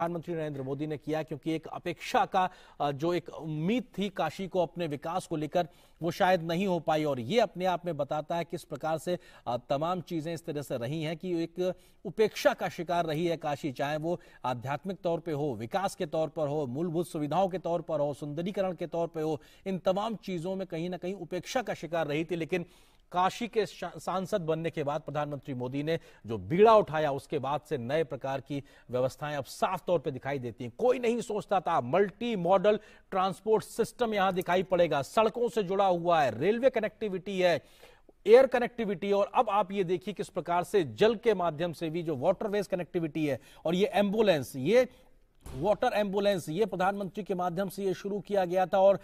प्रधानमंत्री नरेंद्र मोदी ने किया क्योंकि एक अपेक्षा का जो एक उम्मीद थी काशी को अपने विकास को लेकर वो शायद नहीं हो पाई और ये अपने आप में बताता है किस प्रकार से तमाम चीजें इस तरह से रही हैं कि एक उपेक्षा का शिकार रही है काशी चाहे वो आध्यात्मिक तौर पे हो विकास के तौर पर हो मूलभूत सुविधाओं के तौर पर हो सुंदरीकरण के तौर पर हो इन तमाम चीजों में कहीं ना कहीं उपेक्षा का शिकार रही थी लेकिन काशी के सांसद बनने के बाद प्रधानमंत्री मोदी ने जो बीड़ा उठाया उसके बाद से नए प्रकार की व्यवस्थाएं अब साफ तौर पे दिखाई देती हैं कोई नहीं सोचता था मल्टी मॉडल ट्रांसपोर्ट सिस्टम यहां दिखाई पड़ेगा सड़कों से जुड़ा हुआ है रेलवे कनेक्टिविटी है एयर कनेक्टिविटी और अब आप ये देखिए किस प्रकार से जल के माध्यम से भी जो वाटरवेज कनेक्टिविटी है और ये एम्बुलेंस ये वाटर एम्बुलेंस ये प्रधानमंत्री के माध्यम से ये शुरू किया गया था और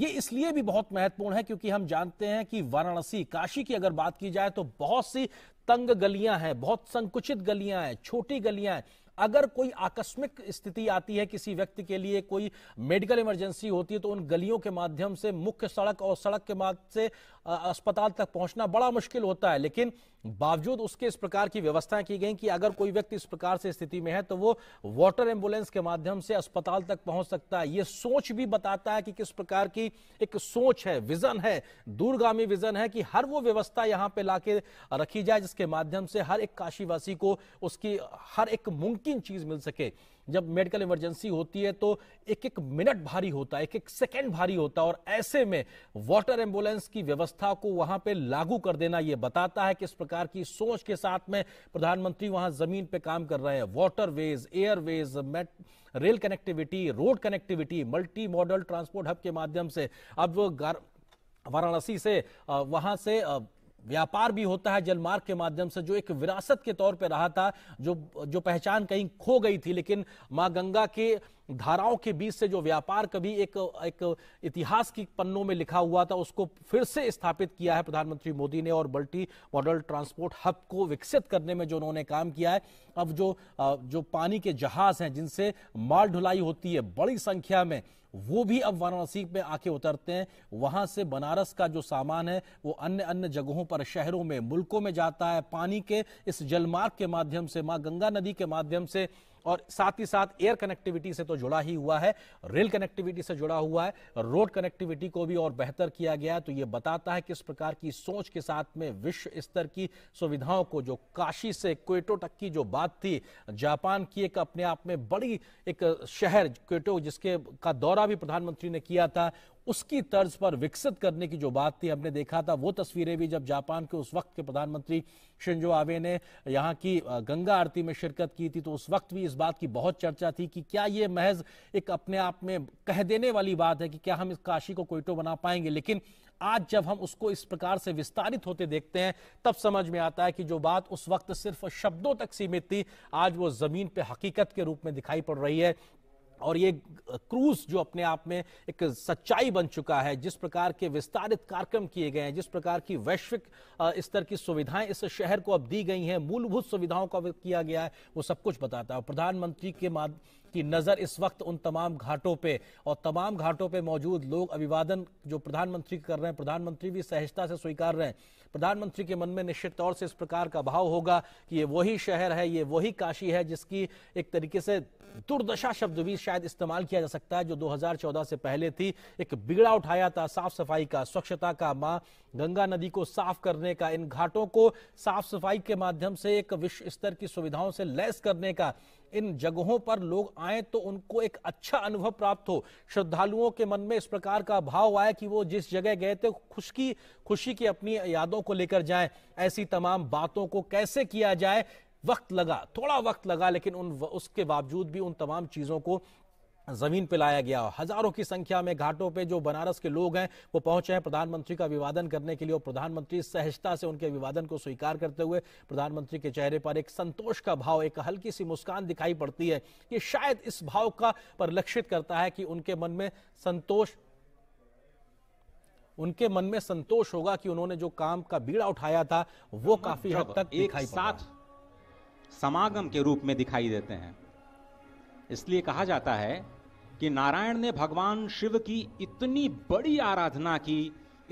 ये इसलिए भी बहुत महत्वपूर्ण है क्योंकि हम जानते हैं कि वाराणसी काशी की अगर बात की जाए तो बहुत सी तंग गलियां हैं बहुत संकुचित गलियां हैं छोटी गलियां हैं अगर कोई आकस्मिक स्थिति आती है किसी व्यक्ति के लिए कोई मेडिकल इमरजेंसी होती है तो उन गलियों के माध्यम से मुख्य सड़क और सड़क के माध्यम से अस्पताल तक पहुंचना बड़ा मुश्किल होता है लेकिन बावजूद उसके इस प्रकार की व्यवस्थाएं की गई कि अगर कोई व्यक्ति इस प्रकार से स्थिति में है तो वो वाटर एम्बुलेंस के माध्यम से अस्पताल तक पहुंच सकता है ये सोच भी बताता है कि किस प्रकार की एक सोच है विजन है दूरगामी विजन है कि हर वो व्यवस्था यहाँ पे लाके रखी जाए जिसके माध्यम से हर एक काशीवासी को उसकी हर एक मुमकिन चीज मिल सके जब मेडिकल इमरजेंसी होती है तो एक एक मिनट भारी होता है एक एक सेकेंड भारी होता है और ऐसे में वाटर एम्बुलेंस की व्यवस्था को वहां पर लागू कर देना यह बताता है किस प्रकार की सोच के साथ में प्रधानमंत्री वहां जमीन पर काम कर रहे हैं वाटरवेज एयरवेज मेट rail connectivity road connectivity multi modal transport hub के माध्यम से अब वाराणसी से वहां से व्यापार भी होता है जलमार्ग के माध्यम से जो एक विरासत के तौर पर रहा था जो जो पहचान कहीं खो गई थी लेकिन माँ गंगा के धाराओं के बीच से जो व्यापार कभी एक एक इतिहास की पन्नों में लिखा हुआ था उसको फिर से स्थापित किया है प्रधानमंत्री मोदी ने और बल्टी मॉडल ट्रांसपोर्ट हब को विकसित करने में जो उन्होंने काम किया है अब जो जो पानी के जहाज हैं जिनसे माल ढुलाई होती है बड़ी संख्या में वो भी अब वाराणसी में आके उतरते हैं वहां से बनारस का जो सामान है वो अन्य अन्य जगहों पर शहरों में मुल्कों में जाता है पानी के इस जलमार्ग के माध्यम से माँ गंगा नदी के माध्यम से और साथ ही साथ एयर कनेक्टिविटी से तो जुड़ा ही हुआ है रेल कनेक्टिविटी से जुड़ा हुआ है रोड कनेक्टिविटी को भी और बेहतर किया गया तो ये बताता है किस प्रकार की सोच के साथ में विश्व स्तर की सुविधाओं को जो काशी से क्वेटो तक की जो बात थी जापान की एक अपने आप में बड़ी एक शहर क्वेटो जिसके का दौरा भी प्रधानमंत्री ने किया था उसकी तर्ज पर विकसित करने की जो बात थी हमने देखा था वो तस्वीरें भी जब जापान के उस वक्त के प्रधानमंत्री शिंजो आबे ने यहाँ की गंगा आरती में शिरकत की थी तो उस वक्त भी इस बात की बहुत चर्चा थी कि क्या ये महज एक अपने आप में कह देने वाली बात है कि क्या हम इस काशी को कोयटो बना पाएंगे लेकिन आज जब हम उसको इस प्रकार से विस्तारित होते देखते हैं तब समझ में आता है कि जो बात उस वक्त सिर्फ शब्दों तक सीमित थी आज वो जमीन पे हकीकत के रूप में दिखाई पड़ रही है और ये क्रूज जो अपने आप में एक सच्चाई बन चुका है जिस प्रकार के विस्तारित कार्यक्रम किए गए हैं जिस प्रकार की वैश्विक स्तर की सुविधाएं इस शहर को अब दी गई हैं मूलभूत सुविधाओं का किया गया है वो सब कुछ बताता है प्रधानमंत्री के माध्यम की नजर इस वक्त उन तमाम घाटों पे और तमाम घाटों पे मौजूद लोग अभिवादन जो प्रधानमंत्री कर रहे हैं प्रधानमंत्री भी सहजता से स्वीकार रहे हैं प्रधानमंत्री के मन में निश्चित तौर से इस प्रकार का भाव होगा कि ये वही शहर है ये वही काशी है जिसकी एक तरीके से दुर्दशा शब्द भी शायद इस्तेमाल किया जा सकता है जो 2014 से पहले थी एक बिगड़ा उठाया था साफ सफाई का स्वच्छता का मां गंगा नदी को साफ करने का इन घाटों को साफ सफाई के माध्यम से एक विश्व स्तर की सुविधाओं से लैस करने का इन जगहों पर लोग आए तो उनको एक अच्छा अनुभव प्राप्त हो श्रद्धालुओं के मन में इस प्रकार का भाव आए कि वो जिस जगह गए थे खुश की खुशी की अपनी यादों को लेकर जाएं ऐसी तमाम बातों को कैसे किया जाए वक्त लगा थोड़ा वक्त लगा लेकिन उन उसके बावजूद भी उन तमाम चीजों को जमीन पे लाया गया हजारों की संख्या में घाटों पे जो बनारस के लोग हैं वो पहुंचे हैं प्रधानमंत्री का अभिवादन करने के लिए और प्रधानमंत्री सहजता से उनके अभिवादन को स्वीकार करते हुए प्रधानमंत्री के चेहरे पर एक संतोष का भाव एक हल्की सी मुस्कान दिखाई पड़ती है ये शायद इस भाव का परिलक्षित करता है कि उनके मन में संतोष उनके मन में संतोष होगा कि उन्होंने जो काम का बीड़ा उठाया था वो काफी हद तक एक साथ समागम के रूप में दिखाई देते हैं इसलिए कहा जाता है कि नारायण ने भगवान शिव की इतनी बड़ी आराधना की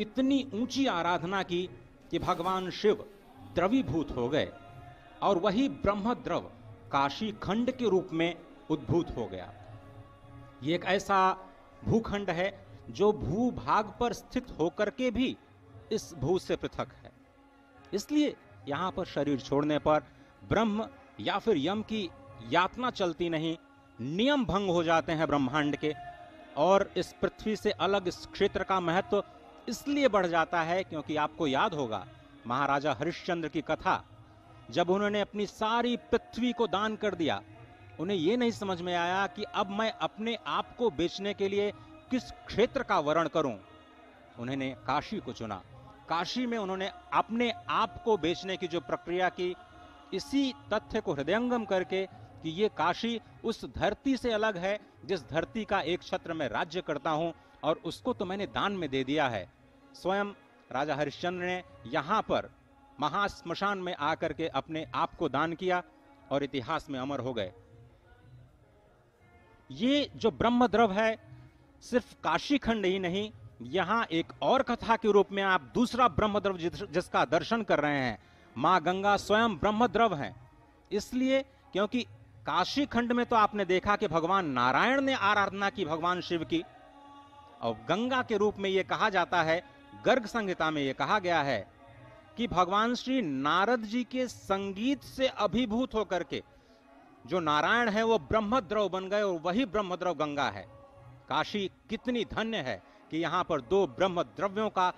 इतनी ऊंची आराधना की कि भगवान शिव द्रवीभूत हो गए और वही ब्रह्म द्रव काशी खंड के रूप में उद्भूत हो गया ये एक ऐसा भूखंड है जो भूभाग पर स्थित होकर के भी इस भू से पृथक है इसलिए यहाँ पर शरीर छोड़ने पर ब्रह्म या फिर यम की यातना चलती नहीं नियम भंग हो जाते हैं ब्रह्मांड के और इस पृथ्वी से अलग इस क्षेत्र का महत्व इसलिए बढ़ जाता है क्योंकि आपको याद होगा महाराजा हरिश्चंद्र की कथा जब उन्होंने अपनी सारी पृथ्वी को दान कर दिया उन्हें यह नहीं समझ में आया कि अब मैं अपने आप को बेचने के लिए किस क्षेत्र का वर्ण करूं उन्होंने काशी को चुना काशी में उन्होंने अपने आप को बेचने की जो प्रक्रिया की इसी तथ्य को हृदयंगम करके कि ये काशी उस धरती से अलग है जिस धरती का एक छत्र में राज्य करता हूँ और उसको तो मैंने दान में दे दिया है स्वयं राजा हरिश्चंद्र ने यहाँ पर महाश्मशान में आकर के अपने आप को दान किया और इतिहास में अमर हो गए ये जो ब्रह्म द्रव है सिर्फ काशी खंड ही नहीं यहाँ एक और कथा के रूप में आप दूसरा ब्रह्म द्रव जिसका दर्शन कर रहे हैं माँ गंगा स्वयं ब्रह्म द्रव है इसलिए क्योंकि काशी खंड में तो आपने देखा कि भगवान नारायण ने आराधना की भगवान शिव की और गंगा के रूप में यह कहा जाता है गर्ग संहिता में यह कहा गया है कि भगवान श्री नारद जी के संगीत से अभिभूत होकर के जो नारायण है वो ब्रह्मद्रव बन गए और वही ब्रह्मद्रव गंगा है काशी कितनी धन्य है कि यहां पर दो ब्रह्म द्रव्यों का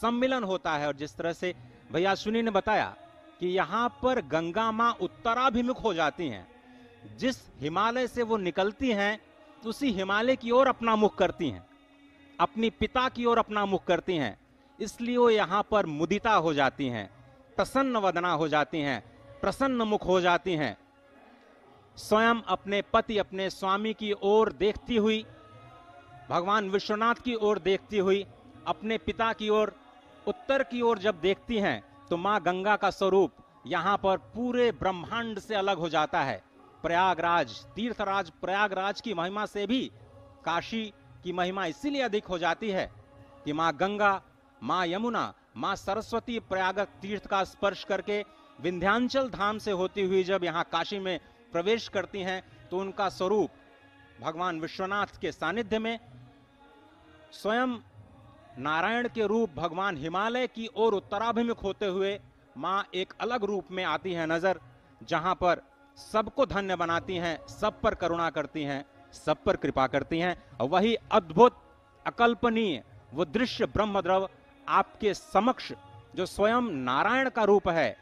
सम्मिलन होता है और जिस तरह से भैया सुनी ने बताया कि यहां पर गंगा माँ उत्तराभिमुख हो जाती हैं जिस हिमालय से वो निकलती हैं उसी हिमालय की ओर अपना मुख करती हैं अपनी पिता की ओर अपना मुख करती हैं इसलिए वो यहाँ पर मुदिता हो जाती हैं प्रसन्न वदना हो जाती हैं प्रसन्न मुख हो जाती हैं स्वयं अपने पति अपने स्वामी की ओर देखती हुई भगवान विश्वनाथ की ओर देखती हुई अपने पिता की ओर उत्तर की ओर जब देखती हैं तो माँ गंगा का स्वरूप यहाँ पर पूरे ब्रह्मांड से अलग हो जाता है प्रयागराज तीर्थराज प्रयागराज की महिमा से भी काशी की महिमा इसीलिए अधिक हो जाती है कि माँ गंगा माँ यमुना माँ सरस्वती प्रयाग तीर्थ का स्पर्श करके विंध्याचल धाम से होती हुई जब यहाँ काशी में प्रवेश करती हैं तो उनका स्वरूप भगवान विश्वनाथ के सानिध्य में स्वयं नारायण के रूप भगवान हिमालय की ओर उत्तराभिमुख होते हुए माँ एक अलग रूप में आती है नजर जहां पर सबको धन्य बनाती हैं सब पर करुणा करती हैं सब पर कृपा करती हैं वही अद्भुत अकल्पनीय वो दृश्य ब्रह्मद्रव आपके समक्ष जो स्वयं नारायण का रूप है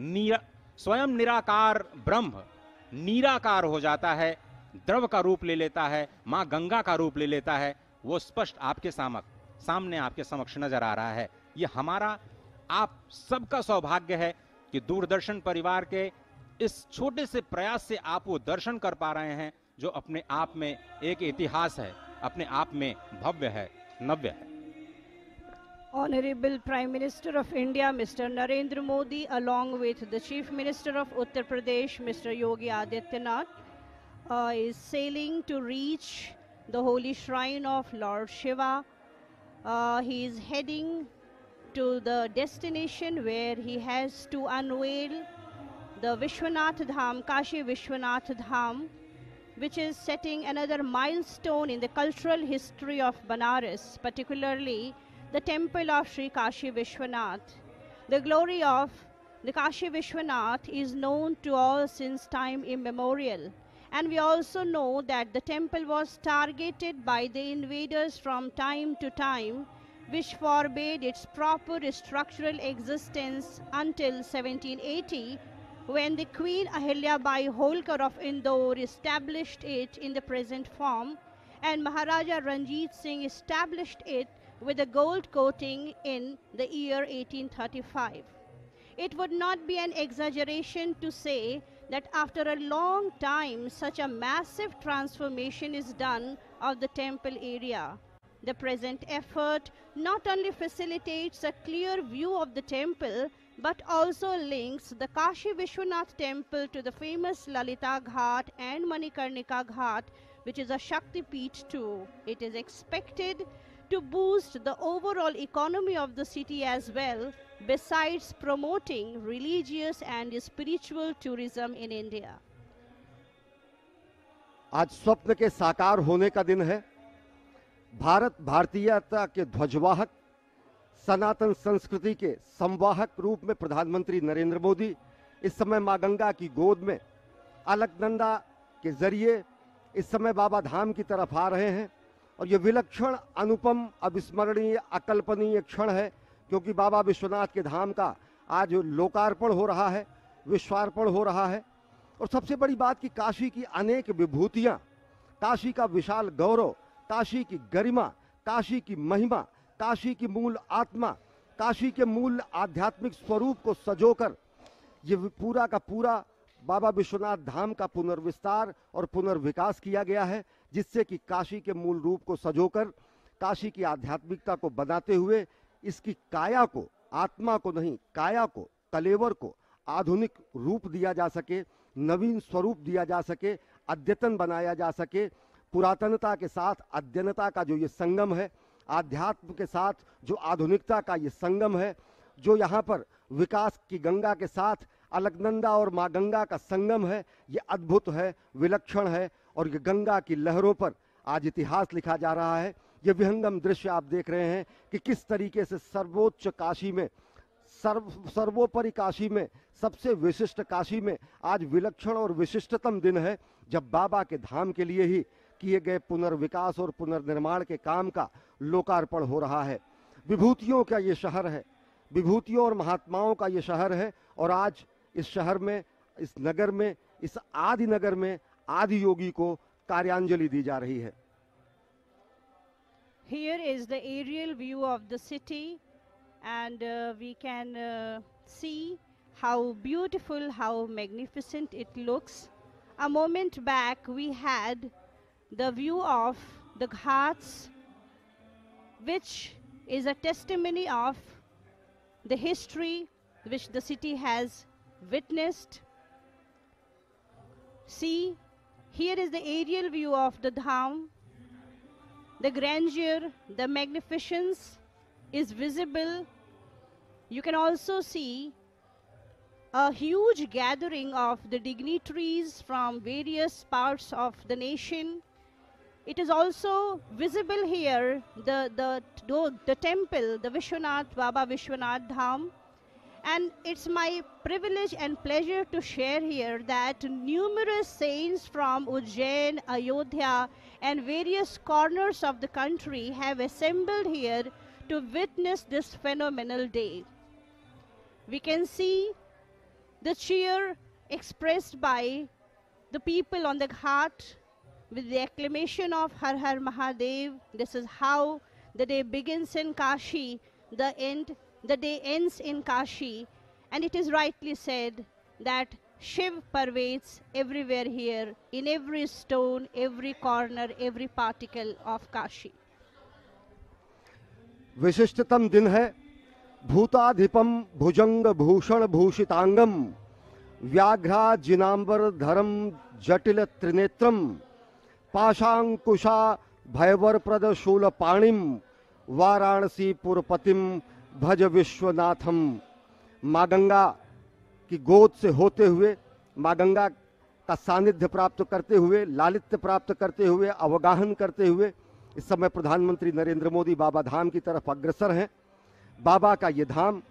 नीरा, स्वयं निराकार ब्रह्म निराकार हो जाता है द्रव का रूप ले लेता है माँ गंगा का रूप ले लेता है वो स्पष्ट आपके सामक सामने आपके समक्ष नजर आ रहा है ये हमारा आप सबका सौभाग्य है कि दूरदर्शन परिवार के इस छोटे से प्रयास से आप वो दर्शन कर पा रहे हैं जो अपने आप में एक इतिहास है अपने आप में भव्य है नव्य है Honorable Prime Minister of India, Mr. Narendra Modi, along with the Chief Minister of Uttar Pradesh, Mr. Yogi Adityanath, uh, is sailing to reach the holy shrine of Lord Shiva. Uh, he is heading to the destination where he has to unveil the Vishwanath Dham, Kashi Vishwanath Dham, which is setting another milestone in the cultural history of Banaras, particularly the temple of Sri Kashi Vishwanath. The glory of the Kashi Vishwanath is known to all since time immemorial. And we also know that the temple was targeted by the invaders from time to time, which forbade its proper structural existence until 1780 when the Queen Ahilya Bai Holkar of Indore established it in the present form, and Maharaja Ranjit Singh established it with a gold coating in the year 1835. It would not be an exaggeration to say that after a long time such a massive transformation is done of the temple area. The present effort not only facilitates a clear view of the temple but also links the Kashi Vishwanath temple to the famous Lalita Ghat and Manikarnika Ghat, which is a Shakti Peeth too. It is expected to boost the overall economy of the city as well, besides promoting religious and spiritual tourism in India. आज स्वप्न के साकार होने का दिन है भारत भारतीयता के ध्वजवाहक सनातन संस्कृति के संवाहक रूप में प्रधानमंत्री नरेंद्र मोदी इस समय माँ गंगा की गोद में अलकनंदा के जरिए इस समय बाबा धाम की तरफ आ रहे हैं और ये विलक्षण अनुपम अविस्मरणीय अकल्पनीय क्षण है क्योंकि बाबा विश्वनाथ के धाम का आज लोकार्पण हो रहा है विश्वार्पण हो रहा है और सबसे बड़ी बात कि काशी की अनेक विभूतियाँ काशी का विशाल गौरव काशी की गरिमा काशी की महिमा काशी की मूल आत्मा काशी के मूल आध्यात्मिक स्वरूप को सजोकर ये पूरा का पूरा बाबा विश्वनाथ धाम का पुनर्विस्तार और पुनर्विकास किया गया है जिससे कि काशी के मूल रूप को सजोकर काशी की आध्यात्मिकता को बनाते हुए इसकी काया को आत्मा को नहीं काया को कलेवर को आधुनिक रूप दिया जा सके नवीन स्वरूप दिया जा सके अद्यतन बनाया जा सके पुरातनता के साथ अद्यनता का जो ये संगम है आध्यात्म के साथ जो आधुनिकता का ये संगम है जो यहाँ पर विकास की गंगा के साथ अलकनंदा और माँ गंगा का संगम है ये अद्भुत है विलक्षण है और ये गंगा की लहरों पर आज इतिहास लिखा जा रहा है ये विहंगम दृश्य आप देख रहे हैं कि किस तरीके से सर्वोच्च काशी में सर्व सर्वोपरि काशी में सबसे विशिष्ट काशी में आज विलक्षण और विशिष्टतम दिन है जब बाबा के धाम के लिए ही किए गए पुनर्विकास और पुनर्निर्माण के काम का लोकार्पण हो रहा है विभूतियों का ये शहर है विभूतियों और महात्माओं का ये शहर है और आज इस शहर में इस नगर में इस आदि नगर में आदि योगी को कार्यांजलि दी जा रही है Here is the aerial view of the city and uh, we can uh, see how beautiful, how magnificent it looks. A moment back we had the view of the Ghats, which is a testimony of the history which the city has witnessed. See, here is the aerial view of the Dham. The grandeur, the magnificence is visible. You can also see a huge gathering of the dignitaries from various parts of the nation it is also visible here, the, the, the temple, the Vishwanath, Baba Vishwanath Dham. And it's my privilege and pleasure to share here that numerous saints from Ujjain, Ayodhya, and various corners of the country have assembled here to witness this phenomenal day. We can see the cheer expressed by the people on the ghat with the acclamation of Har Har Mahadev. This is how the day begins in Kashi, the end, the day ends in Kashi, and it is rightly said that Shiv pervades everywhere here, in every stone, every corner, every particle of Kashi. विशिष्टतम दिन है भूताधिपम भुजंग भूषण भूषितांगम व्याघ्रा जिनाम्बर धरम जटिल त्रिनेत्रम पाशाकुशा भयवरप्रद शूलपाणिम वाराणसी पुरपतिम भज विश्वनाथम माँ गंगा की गोद से होते हुए माँ गंगा का सानिध्य प्राप्त करते हुए लालित्य प्राप्त करते हुए अवगाहन करते हुए इस समय प्रधानमंत्री नरेंद्र मोदी बाबा धाम की तरफ अग्रसर हैं बाबा का ये धाम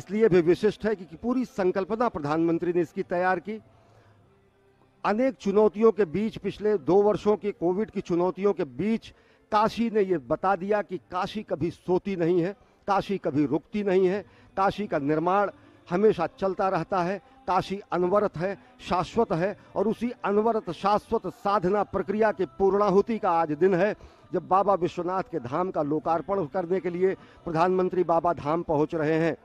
इसलिए भी विशिष्ट है कि, कि पूरी संकल्पना प्रधानमंत्री ने इसकी तैयार की अनेक चुनौतियों के बीच पिछले दो वर्षों की कोविड की चुनौतियों के बीच काशी ने ये बता दिया कि काशी कभी सोती नहीं है काशी कभी रुकती नहीं है काशी का निर्माण हमेशा चलता रहता है काशी अनवरत है शाश्वत है और उसी अनवरत शाश्वत साधना प्रक्रिया के पूर्णाहुति का आज दिन है जब बाबा विश्वनाथ के धाम का लोकार्पण करने के लिए प्रधानमंत्री बाबा धाम पहुंच रहे हैं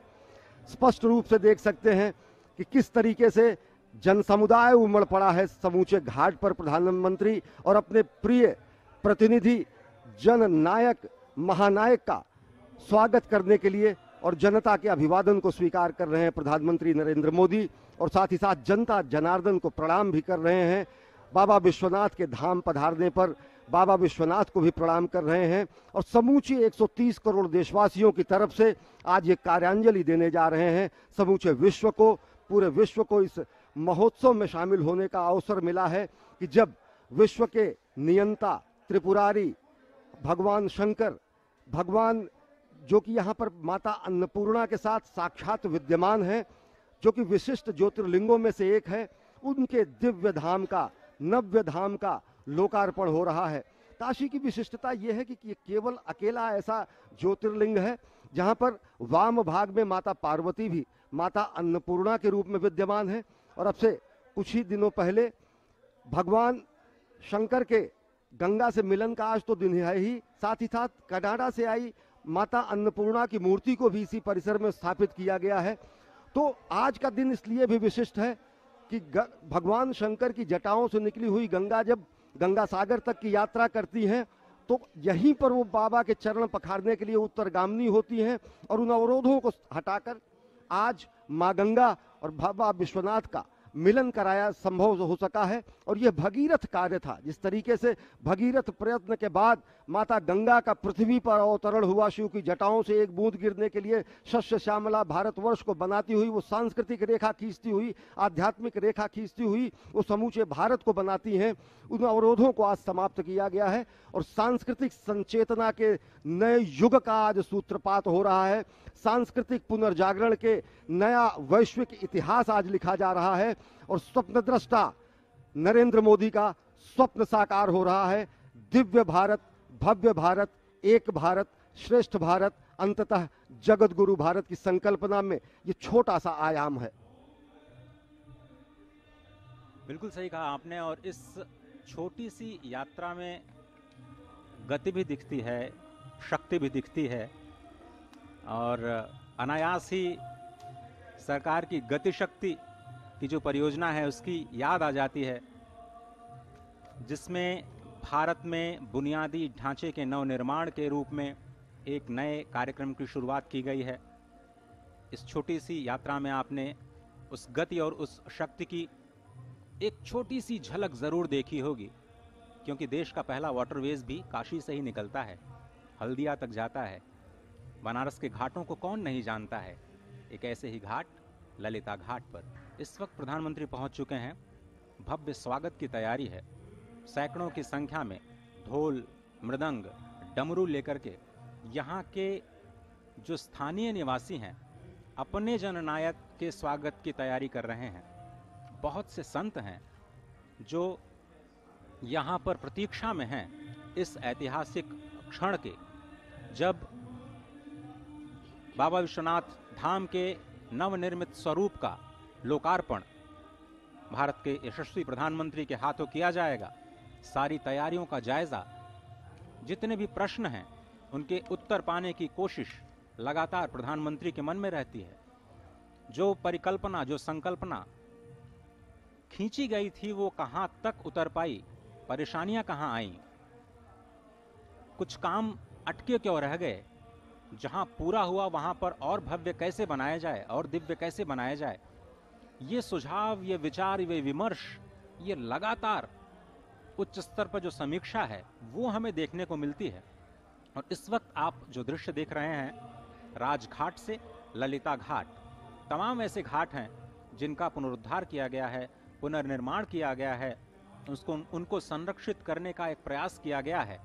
स्पष्ट रूप से देख सकते हैं कि किस तरीके से जन समुदाय उमड़ पड़ा है समूचे घाट पर प्रधानमंत्री और अपने प्रिय प्रतिनिधि जन नायक महानायक का स्वागत करने के लिए और जनता के अभिवादन को स्वीकार कर रहे हैं प्रधानमंत्री नरेंद्र मोदी और साथ ही साथ जनता जनार्दन को प्रणाम भी कर रहे हैं बाबा विश्वनाथ के धाम पधारने पर बाबा विश्वनाथ को भी प्रणाम कर रहे हैं और समूची 130 करोड़ देशवासियों की तरफ से आज ये कार्यांजलि देने जा रहे हैं समूचे विश्व को पूरे विश्व को इस महोत्सव में शामिल होने का अवसर मिला है कि जब विश्व के नियंता त्रिपुरारी भगवान शंकर भगवान जो कि यहाँ पर माता अन्नपूर्णा के साथ साक्षात विद्यमान है जो कि विशिष्ट ज्योतिर्लिंगों में से एक है उनके दिव्य धाम का नव्य धाम का लोकार्पण हो रहा है काशी की विशिष्टता यह है कि केवल अकेला ऐसा ज्योतिर्लिंग है जहाँ पर वाम भाग में माता पार्वती भी माता अन्नपूर्णा के रूप में विद्यमान है और अब से कुछ ही दिनों पहले भगवान शंकर के गंगा से मिलन का आज तो दिन है ही साथ ही साथ कनाडा से आई माता अन्नपूर्णा की मूर्ति को भी इसी परिसर में स्थापित किया गया है तो आज का दिन इसलिए भी विशिष्ट है कि भगवान शंकर की जटाओं से निकली हुई गंगा जब गंगा सागर तक की यात्रा करती हैं तो यहीं पर वो बाबा के चरण पखारने के लिए उत्तरगामनी होती हैं और उन अवरोधों को हटाकर आज माँ गंगा और बाबा विश्वनाथ का मिलन कराया संभव हो सका है और यह भगीरथ कार्य था जिस तरीके से भगीरथ प्रयत्न के बाद माता गंगा का पृथ्वी पर अवतरण हुआ शिव की जटाओं से एक बूंद गिरने के लिए शस्य श्यामला भारतवर्ष को बनाती हुई वो सांस्कृतिक रेखा खींचती हुई आध्यात्मिक रेखा खींचती हुई वो समूचे भारत को बनाती हैं उन अवरोधों को आज समाप्त किया गया है और सांस्कृतिक संचेतना के नए युग का आज सूत्रपात हो रहा है सांस्कृतिक पुनर्जागरण के नया वैश्विक इतिहास आज लिखा जा रहा है और स्वप्न दृष्टा नरेंद्र मोदी का स्वप्न साकार हो रहा है दिव्य भारत भव्य भारत एक भारत श्रेष्ठ भारत अंततः जगत गुरु भारत की संकल्पना में ये छोटा सा आयाम है बिल्कुल सही कहा आपने और इस छोटी सी यात्रा में गति भी दिखती है शक्ति भी दिखती है और अनायास ही सरकार की गति शक्ति की जो परियोजना है उसकी याद आ जाती है जिसमें भारत में बुनियादी ढांचे के नवनिर्माण के रूप में एक नए कार्यक्रम की शुरुआत की गई है इस छोटी सी यात्रा में आपने उस गति और उस शक्ति की एक छोटी सी झलक ज़रूर देखी होगी क्योंकि देश का पहला वाटरवेज भी काशी से ही निकलता है हल्दिया तक जाता है बनारस के घाटों को कौन नहीं जानता है एक ऐसे ही घाट ललिता घाट पर इस वक्त प्रधानमंत्री पहुंच चुके हैं भव्य स्वागत की तैयारी है सैकड़ों की संख्या में ढोल मृदंग डमरू लेकर के यहाँ के जो स्थानीय निवासी हैं अपने जननायक के स्वागत की तैयारी कर रहे हैं बहुत से संत हैं जो यहाँ पर प्रतीक्षा में हैं इस ऐतिहासिक क्षण के जब बाबा विश्वनाथ धाम के नवनिर्मित स्वरूप का लोकार्पण भारत के यशस्वी प्रधानमंत्री के हाथों किया जाएगा सारी तैयारियों का जायजा जितने भी प्रश्न हैं उनके उत्तर पाने की कोशिश लगातार प्रधानमंत्री के मन में रहती है जो परिकल्पना जो संकल्पना खींची गई थी वो कहाँ तक उतर पाई परेशानियां कहाँ आईं कुछ काम अटके क्यों रह गए जहाँ पूरा हुआ वहाँ पर और भव्य कैसे बनाया जाए और दिव्य कैसे बनाया जाए ये सुझाव ये विचार ये विमर्श ये लगातार उच्च स्तर पर जो समीक्षा है वो हमें देखने को मिलती है और इस वक्त आप जो दृश्य देख रहे हैं राजघाट से ललिता घाट तमाम ऐसे घाट हैं जिनका पुनरुद्धार किया गया है पुनर्निर्माण किया गया है उसको उनको संरक्षित करने का एक प्रयास किया गया है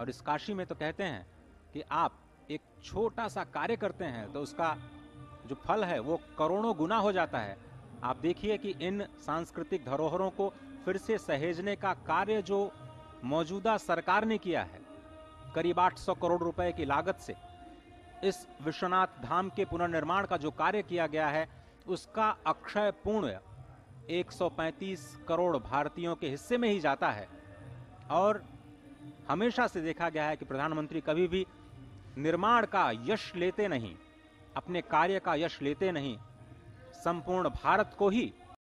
और इस काशी में तो कहते हैं कि आप एक छोटा सा कार्य करते हैं तो उसका जो फल है वो करोड़ों गुना हो जाता है आप देखिए कि इन सांस्कृतिक धरोहरों को फिर से सहेजने का कार्य जो मौजूदा सरकार ने किया है करीब 800 करोड़ रुपए की लागत से इस विश्वनाथ धाम के पुनर्निर्माण का जो कार्य किया गया है उसका अक्षय पूर्ण 135 करोड़ भारतीयों के हिस्से में ही जाता है और हमेशा से देखा गया है कि प्रधानमंत्री कभी भी निर्माण का यश लेते नहीं अपने कार्य का यश लेते नहीं संपूर्ण भारत को ही